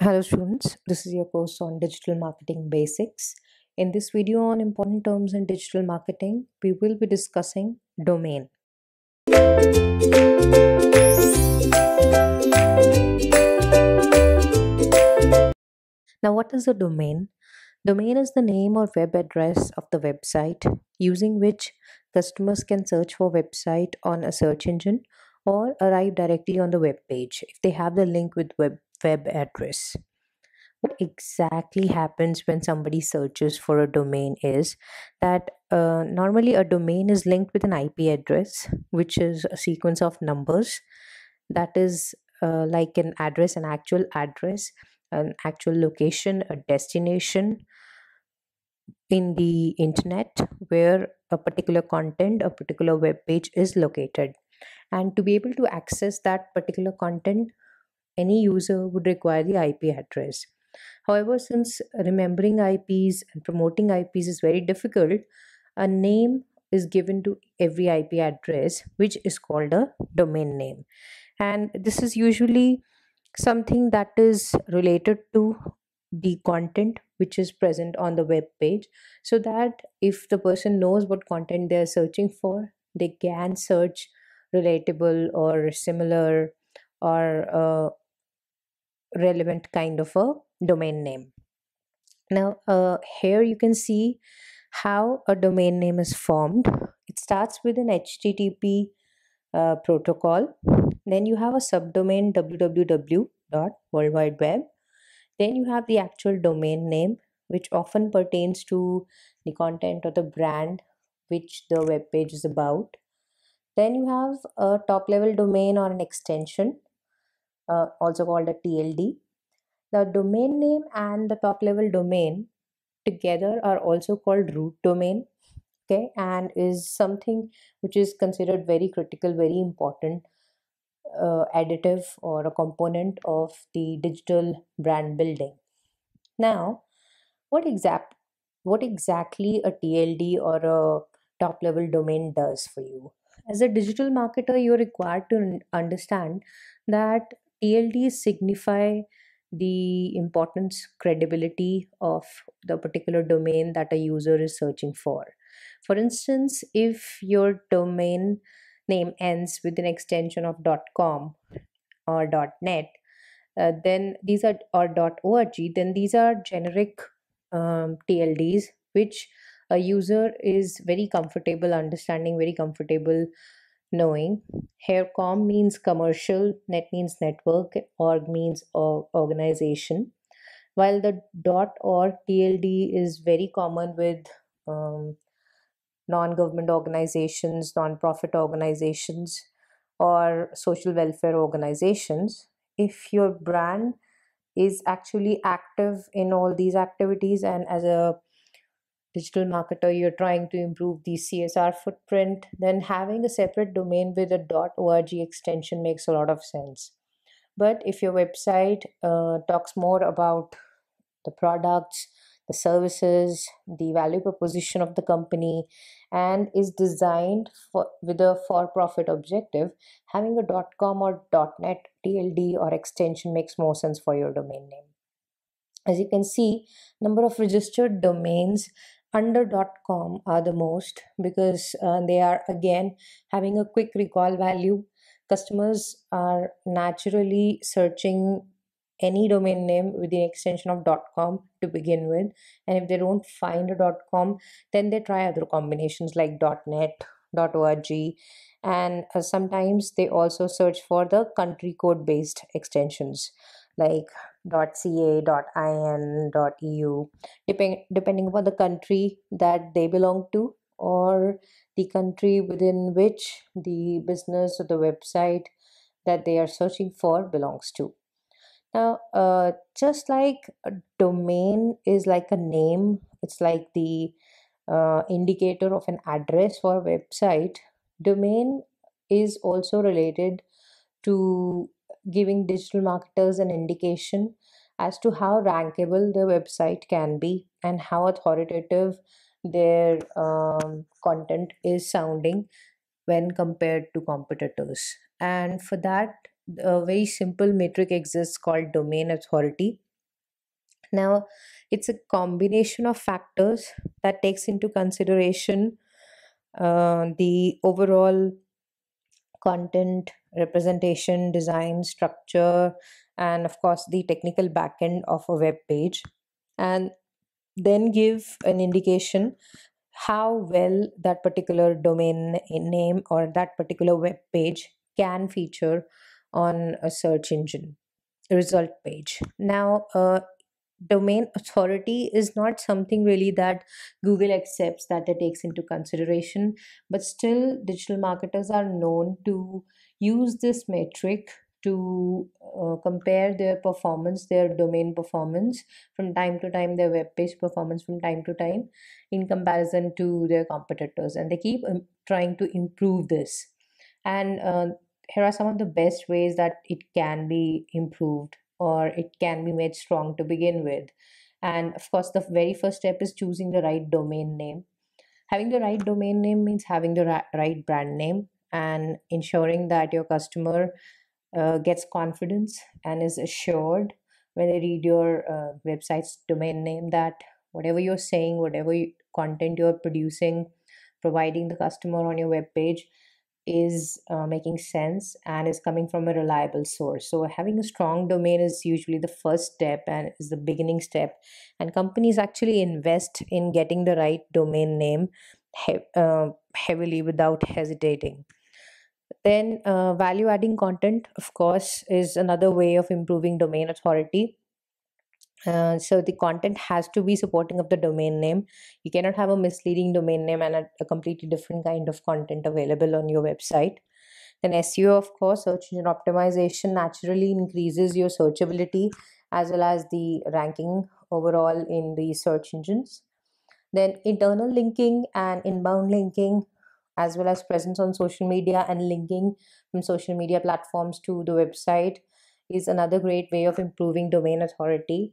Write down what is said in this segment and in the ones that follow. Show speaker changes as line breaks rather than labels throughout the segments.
Hello students, this is your course on digital marketing basics. In this video on important terms in digital marketing, we will be discussing domain. Now what is a domain? Domain is the name or web address of the website using which customers can search for website on a search engine or arrive directly on the web page if they have the link with web web address. What exactly happens when somebody searches for a domain is that uh, normally a domain is linked with an IP address, which is a sequence of numbers that is uh, like an address, an actual address, an actual location, a destination in the internet where a particular content, a particular web page is located. And to be able to access that particular content, any user would require the IP address. However, since remembering IPs and promoting IPs is very difficult, a name is given to every IP address, which is called a domain name. And this is usually something that is related to the content which is present on the web page so that if the person knows what content they are searching for they can search relatable or similar or uh, relevant kind of a domain name. Now, uh, here you can see how a domain name is formed. It starts with an HTTP uh, protocol. Then you have a subdomain www dot web. Then you have the actual domain name, which often pertains to the content or the brand which the web page is about. Then you have a top level domain or an extension uh, also called a TLD. The domain name and the top level domain together are also called root domain okay and is something which is considered very critical very important uh, additive or a component of the digital brand building now what exact what exactly a tld or a top level domain does for you as a digital marketer you're required to understand that TLDs signify the importance, credibility of the particular domain that a user is searching for. For instance, if your domain name ends with an extension of .com or .net, uh, then these are or .org, then these are generic um, TLDs which a user is very comfortable understanding, very comfortable knowing. Here, com means commercial, net means network, org means organization. While the dot org TLD is very common with um, non-government organizations, non-profit organizations, or social welfare organizations. If your brand is actually active in all these activities and as a digital marketer, you're trying to improve the CSR footprint, then having a separate domain with a .org extension makes a lot of sense. But if your website uh, talks more about the products, the services, the value proposition of the company, and is designed for, with a for-profit objective, having a .com or .net TLD or extension makes more sense for your domain name as you can see number of registered domains under.com are the most because uh, they are again having a quick recall value customers are naturally searching any domain name with an extension of .com to begin with and if they don't find a .com then they try other combinations like .net .org and uh, sometimes they also search for the country code based extensions like .ca, .in, .eu, depend, depending upon the country that they belong to or the country within which the business or the website that they are searching for belongs to. Now, uh, just like a domain is like a name, it's like the uh, indicator of an address for a website, domain is also related to giving digital marketers an indication as to how rankable the website can be and how authoritative their um, content is sounding when compared to competitors. And for that, a very simple metric exists called domain authority. Now, it's a combination of factors that takes into consideration uh, the overall content, representation, design, structure, and of course the technical backend of a web page. And then give an indication how well that particular domain name or that particular web page can feature on a search engine result page. Now, uh, domain authority is not something really that Google accepts that it takes into consideration, but still, digital marketers are known to use this metric to uh, compare their performance their domain performance from time to time their web page performance from time to time in comparison to their competitors and they keep um, trying to improve this and uh, here are some of the best ways that it can be improved or it can be made strong to begin with. And of course, the very first step is choosing the right domain name. Having the right domain name means having the ra- right brand name and ensuring that your customer uh, gets confidence and is assured when they read your uh, website's domain name that whatever you're saying, whatever you, content you're producing, providing the customer on your web page is uh, making sense and is coming from a reliable source. So, having a strong domain is usually the first step and is the beginning step. And companies actually invest in getting the right domain name he- uh, heavily without hesitating. Then, uh, value adding content, of course, is another way of improving domain authority. Uh, so the content has to be supporting of the domain name you cannot have a misleading domain name and a, a completely different kind of content available on your website then seo of course search engine optimization naturally increases your searchability as well as the ranking overall in the search engines then internal linking and inbound linking as well as presence on social media and linking from social media platforms to the website is another great way of improving domain authority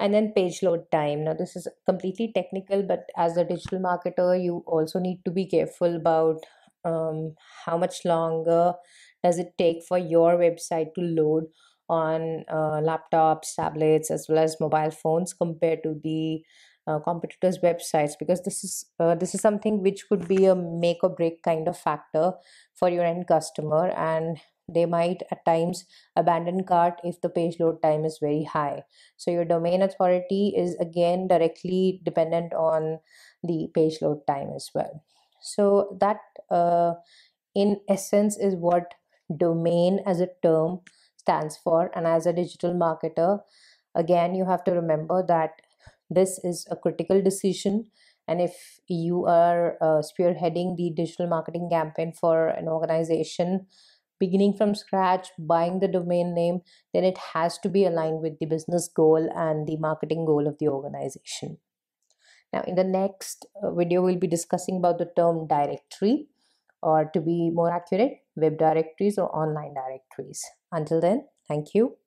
and then page load time now this is completely technical but as a digital marketer you also need to be careful about um, how much longer does it take for your website to load on uh, laptops tablets as well as mobile phones compared to the uh, competitors websites because this is uh, this is something which could be a make or break kind of factor for your end customer and they might at times abandon cart if the page load time is very high. So your domain authority is again directly dependent on the page load time as well. So that uh, in essence is what domain as a term stands for. And as a digital marketer, again, you have to remember that this is a critical decision and if you are uh, spearheading the digital marketing campaign for an organization beginning from scratch, buying the domain name, then it has to be aligned with the business goal and the marketing goal of the organization. Now, in the next uh, video, we'll be discussing about the term directory, or to be more accurate, web directories or online directories. Until then, thank you.